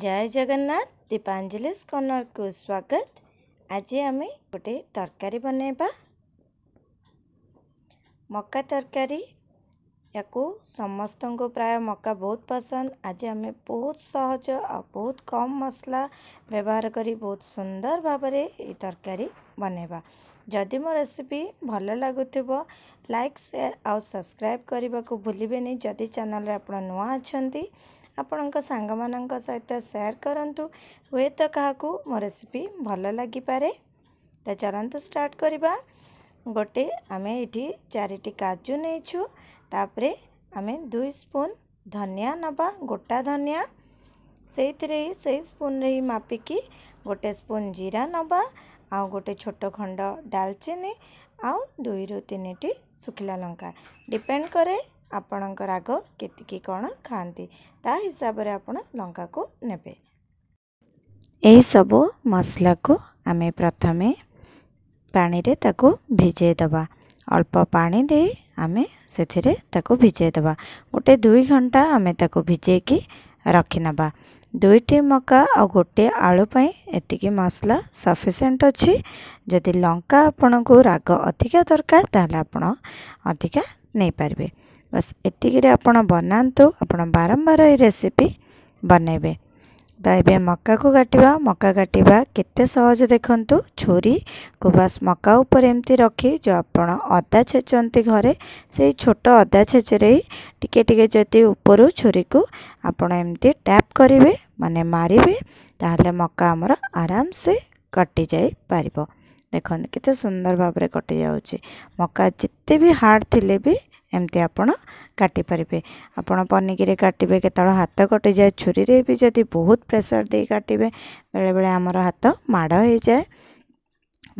ଜୟ ଜଗନ୍ନାଥ ଦୀପାଞ୍ଜଲିସ୍ କର୍ଣ୍ଣରକୁ ସ୍ୱାଗତ ଆଜି ଆମେ ଗୋଟିଏ ତରକାରୀ ବନେଇବା ମକା ତରକାରୀ ୟାକୁ ସମସ୍ତଙ୍କୁ ପ୍ରାୟ ମକା ବହୁତ ପସନ୍ଦ ଆଜି ଆମେ ବହୁତ ସହଜ ଆଉ ବହୁତ କମ୍ ମସଲା ବ୍ୟବହାର କରି ବହୁତ ସୁନ୍ଦର ଭାବରେ ଏଇ ତରକାରୀ ବନେଇବା ଯଦି ମୋ ରେସିପି ଭଲ ଲାଗୁଥିବ ଲାଇକ୍ ସେୟାର ଆଉ ସବସ୍କ୍ରାଇବ୍ କରିବାକୁ ଭୁଲିବେନି ଯଦି ଚ୍ୟାନେଲରେ ଆପଣ ନୂଆ ଅଛନ୍ତି ଆପଣଙ୍କ ସାଙ୍ଗମାନଙ୍କ ସହିତ ସେୟାର କରନ୍ତୁ ହୁଏତ କାହାକୁ ମୋ ରେସିପି ଭଲ ଲାଗିପାରେ ତ ଚାଲନ୍ତୁ ଷ୍ଟାର୍ଟ କରିବା ଗୋଟେ ଆମେ ଏଠି ଚାରିଟି କାଜୁ ନେଇଛୁ ତାପରେ ଆମେ ଦୁଇ ସ୍ପୁନ୍ ଧନିଆ ନେବା ଗୋଟା ଧନିଆ ସେଇଥିରେ ହିଁ ସେଇ ସ୍ପୁନ୍ରେ ହିଁ ମାପିକି ଗୋଟେ ସ୍ପୁନ୍ ଜିରା ନେବା ଆଉ ଗୋଟେ ଛୋଟ ଖଣ୍ଡ ଡାଲଚିନି ଆଉ ଦୁଇରୁ ତିନିଟି ଶୁଖିଲା ଲଙ୍କା ଡିପେଣ୍ଡ କରେ ଆପଣଙ୍କ ରାଗ କେତିକି କ'ଣ ଖାଆନ୍ତି ତା ହିସାବରେ ଆପଣ ଲଙ୍କାକୁ ନେବେ ଏହିସବୁ ମସଲାକୁ ଆମେ ପ୍ରଥମେ ପାଣିରେ ତାକୁ ଭିଜେଇ ଦେବା ଅଳ୍ପ ପାଣି ଦେଇ ଆମେ ସେଥିରେ ତାକୁ ଭିଜେଇ ଦେବା ଗୋଟେ ଦୁଇ ଘଣ୍ଟା ଆମେ ତାକୁ ଭିଜେଇକି ରଖିନେବା ଦୁଇଟି ମକା ଆଉ ଗୋଟିଏ ଆଳୁ ପାଇଁ ଏତିକି ମସଲା ସଫିସିଏଣ୍ଟ ଅଛି ଯଦି ଲଙ୍କା ଆପଣଙ୍କୁ ରାଗ ଅଧିକା ଦରକାର ତାହେଲେ ଆପଣ ଅଧିକା ନେଇପାରିବେ ବାସ୍ ଏତିକିରେ ଆପଣ ବନାନ୍ତୁ ଆପଣ ବାରମ୍ବାର ଏଇ ରେସିପି ବନେଇବେ ତ ଏବେ ମକାକୁ କାଟିବା ମକା କାଟିବା କେତେ ସହଜ ଦେଖନ୍ତୁ ଛୁରୀକୁ ବାସ୍ ମକା ଉପରେ ଏମିତି ରଖି ଯେଉଁ ଆପଣ ଅଦା ଛେଚନ୍ତି ଘରେ ସେଇ ଛୋଟ ଅଦା ଛେଚରେ ଟିକିଏ ଟିକିଏ ଯଦି ଉପରୁ ଛୁରୀକୁ ଆପଣ ଏମିତି ଟ୍ୟାପ୍ କରିବେ ମାନେ ମାରିବେ ତାହେଲେ ମକା ଆମର ଆରାମସେ କଟିଯାଇପାରିବ ଦେଖନ୍ତୁ କେତେ ସୁନ୍ଦର ଭାବରେ କଟିଯାଉଛି ମକା ଯେତେ ବି ହାର୍ଡ଼ ଥିଲେ ବି ଏମିତି ଆପଣ କାଟିପାରିବେ ଆପଣ ପନିକିରେ କାଟିବେ କେତେବେଳେ ହାତ କଟିଯାଏ ଛୁରୀରେ ବି ଯଦି ବହୁତ ପ୍ରେସର ଦେଇ କାଟିବେ ବେଳେବେଳେ ଆମର ହାତ ମାଡ଼ ହେଇଯାଏ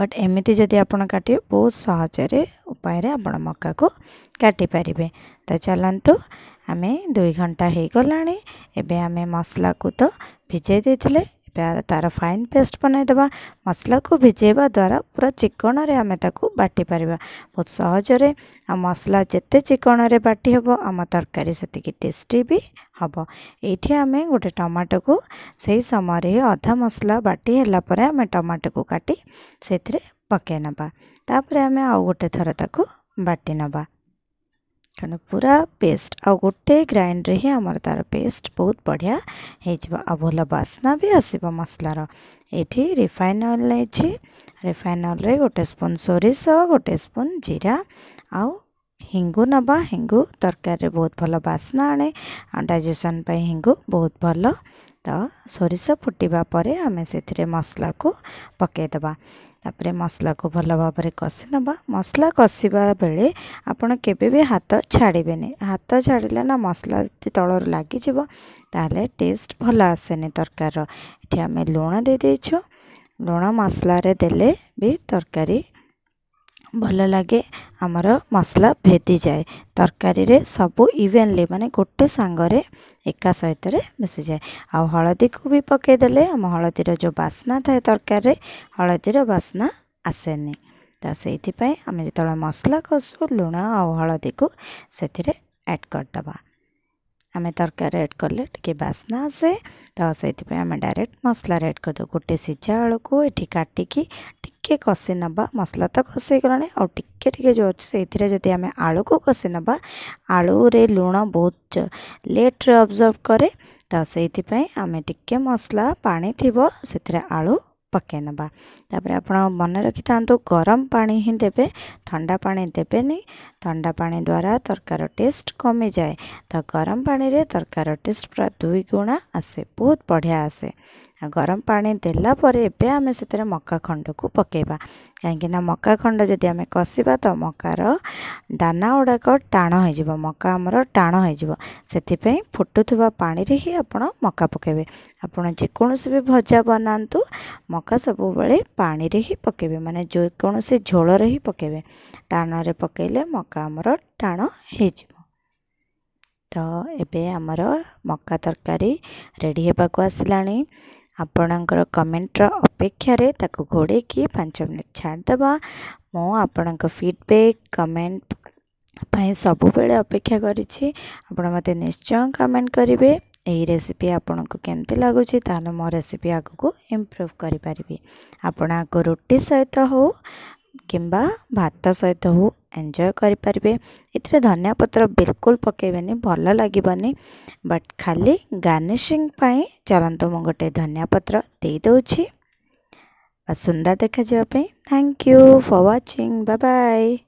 ବଟ୍ ଏମିତି ଯଦି ଆପଣ କାଟିବେ ବହୁତ ସହଜରେ ଉପାୟରେ ଆପଣ ମକାକୁ କାଟିପାରିବେ ତ ଚାଲନ୍ତୁ ଆମେ ଦୁଇ ଘଣ୍ଟା ହେଇଗଲାଣି ଏବେ ଆମେ ମସଲାକୁ ତ ଭିଜେଇ ଦେଇଥିଲେ तार फाइन पेस्ट बनईदेवा मसला को भिजेवा द्वारा पूरा चिकण आम बाटि पार बहुत सहजरे आ मसला जिते चिकण बाटि हे आम तरकारी से टेस्ट भी हम ये आम गोटे टमाटो को सही समय अधा मसला बाटिपर आम टमाटो को काटि से पकई ना तापर आम आउ गोटे थर ताकू बाटि नवा ଦେଖନ୍ତୁ ପୁରା ପେଷ୍ଟ ଆଉ ଗୋଟେ ଗ୍ରାଇଣ୍ଡରେ ହିଁ ଆମର ତା'ର ପେଷ୍ଟ ବହୁତ ବଢ଼ିଆ ହେଇଯିବ ଆଉ ଭଲ ବାସ୍ନା ବି ଆସିବ ମସଲାର ଏଠି ରିଫାଇନ୍ ଅଏଲ୍ ନେଇଛି ରିଫାଇନ୍ ଅଏଲ୍ରେ ଗୋଟେ ସ୍ପୁନ୍ ସୋରିଷ ଗୋଟେ ସ୍ପୁନ୍ ଜିରା ଆଉ हिंगु नवा हिंगु तरकारी बहुत भल बास्ना आणे ଆଉ ଡାଇଜେସନ୍ ପାଇଁ ହିଙ୍ଗୁ ବହୁତ ଭଲ ତ ସୋରିଷ ଫୁଟିବା ପରେ ଆମେ ସେଥିରେ ମସଲାକୁ ପକାଇଦେବା ତାପରେ ମସଲାକୁ ଭଲ ଭାବରେ କଷି ନେବା ମସଲା କଷିବା ବେଳେ ଆପଣ କେବେ ବି ହାତ ଛାଡ଼ିବେନି ହାତ ଛାଡ଼ିଲେ ନା ମସଲା ଯଦି ତଳରୁ ଲାଗିଯିବ ତାହେଲେ ଟେଷ୍ଟ ଭଲ ଆସେନି ତରକାରୀର ଏଠି ଆମେ ଲୁଣ ଦେଇଦେଇଛୁ ଲୁଣ ମସଲାରେ ଦେଲେ ବି ତରକାରୀ ଭଲ ଲାଗେ ଆମର ମସଲା ଭେଦିଯାଏ ତରକାରୀରେ ସବୁ ଇଭେନଲି ମାନେ ଗୋଟେ ସାଙ୍ଗରେ ଏକା ସହିତରେ ମିଶିଯାଏ ଆଉ ହଳଦୀକୁ ବି ପକାଇଦେଲେ ଆମ ହଳଦୀର ଯେଉଁ ବାସ୍ନା ଥାଏ ତରକାରୀରେ ହଳଦୀର ବାସ୍ନା ଆସେନି ତ ସେଇଥିପାଇଁ ଆମେ ଯେତେବେଳେ ମସଲା କଷୁ ଲୁଣ ଆଉ ହଳଦୀକୁ ସେଥିରେ ଆଡ଼୍ କରିଦେବା आम तरकारी एड कले बास्ना आसे तो से डायरेक्ट मसलार एड करदे गोटे सीझा आलू को ये काटिकी टे कषि ना मसला तो कषि गलाने आए जो अच्छे से आम आलू को कषि ना आलू रे लुण बहुत लेट्रे अब्जर्व कै तो से आम टे मसला पा थी से आलू ପକାଇ ନେବା ତାପରେ ଆପଣ ମନେ ରଖିଥାନ୍ତୁ ଗରମ ପାଣି ହିଁ ଦେବେ ଥଣ୍ଡା ପାଣି ଦେବେନି ଥଣ୍ଡା ପାଣି ଦ୍ୱାରା ତରକାର ଟେଷ୍ଟ କମିଯାଏ ତ ଗରମ ପାଣିରେ ତରକାର ଟେଷ୍ଟ ପୁରା ଦୁଇ ଗୁଣା ଆସେ ବହୁତ ବଢ଼ିଆ ଆସେ ଗରମ ପାଣି ଦେଲା ପରେ ଏବେ ଆମେ ସେଥିରେ ମକା ଖଣ୍ଡକୁ ପକାଇବା କାହିଁକିନା ମକା ଖଣ୍ଡ ଯଦି ଆମେ କଷିବା ତ ମକାର ଦାନା ଗୁଡ଼ାକ ଟାଣ ହୋଇଯିବ ମକା ଆମର ଟାଣ ହୋଇଯିବ ସେଥିପାଇଁ ଫୁଟୁଥିବା ପାଣିରେ ହିଁ ଆପଣ ମକା ପକାଇବେ ଆପଣ ଯେକୌଣସି ବି ଭଜା ବନାନ୍ତୁ ମକା ସବୁବେଳେ ପାଣିରେ ହିଁ ପକାଇବେ ମାନେ ଯେକୌଣସି ଝୋଳରେ ହିଁ ପକାଇବେ ଟାଣରେ ପକାଇଲେ ମକା ଆମର ଟାଣ ହେଇଯିବ ତ ଏବେ ଆମର ମକା ତରକାରୀ ରେଡ଼ି ହେବାକୁ ଆସିଲାଣି ଆପଣଙ୍କର କମେଣ୍ଟର ଅପେକ୍ଷାରେ ତାକୁ ଘୋଡ଼େଇକି ପାଞ୍ଚ ମିନିଟ୍ ଛାଡ଼ିଦେବା ମୁଁ ଆପଣଙ୍କ ଫିଡ଼ବ୍ୟାକ୍ କମେଣ୍ଟ ପାଇଁ ସବୁବେଳେ ଅପେକ୍ଷା କରିଛି ଆପଣ ମୋତେ ନିଶ୍ଚୟ କମେଣ୍ଟ କରିବେ ଏହି ରେସିପି ଆପଣଙ୍କୁ କେମିତି ଲାଗୁଛି ତାହେଲେ ମୋ ରେସିପି ଆଗକୁ ଇମ୍ପ୍ରୁଭ୍ କରିପାରିବି ଆପଣ ଆଗ ରୁଟି ସହିତ ହେଉ କିମ୍ବା ଭାତ ସହିତ ହେଉ ଏନ୍ଜୟ କରିପାରିବେ ଏଥିରେ ଧନିଆ ପତ୍ର ବିଲକୁଲ ପକାଇବେନି ଭଲ ଲାଗିବନି ବଟ୍ ଖାଲି ଗାର୍ନିସିଂ ପାଇଁ ଚାଲନ୍ତୁ ମୁଁ ଗୋଟେ ଧନିଆ ପତ୍ର ଦେଇଦେଉଛି ବା ସୁନ୍ଦର ଦେଖାଯିବା ପାଇଁ thank you for watching bye